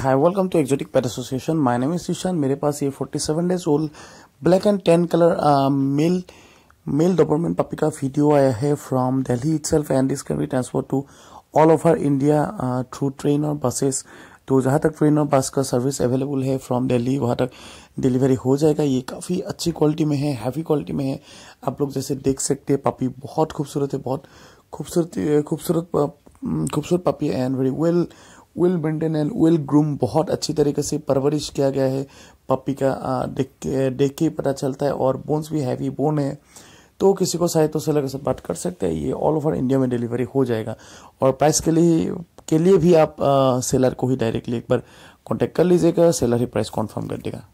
hi welcome to exotic pet association my name is Ishan मेरे पास ये 47 days old black and tan colour male male Doberman puppy का video आया है from Delhi itself and this can be transfer to all over India through train और buses तो जहाँ तक ट्रेन और बस का सर्विस अवेलेबल है फ्रॉम दिल्ली वहाँ तक डिलीवरी हो जाएगा ये काफ़ी अच्छी क्वालिटी में है हैवी क्वालिटी में है आप लोग जैसे देख सकते हैं पपी बहुत खूबसूरत है बहुत खूबसूरती खूबसूरत खूबसूरत puppy and very well will maintain and will groom बहुत अच्छी तरीके से परवरिश किया गया है पपी का देख के पता चलता है और बोन्स भी हैवी बोन है तो किसी को शायद तो सेलर से बात कर सकते हैं ये ऑल ओवर इंडिया में डिलीवरी हो जाएगा और प्राइस के लिए के लिए भी आप आ, सेलर को ही डायरेक्टली एक बार कॉन्टेक्ट कर लीजिएगा सेलर ही प्राइस कॉन्फर्म कर देगा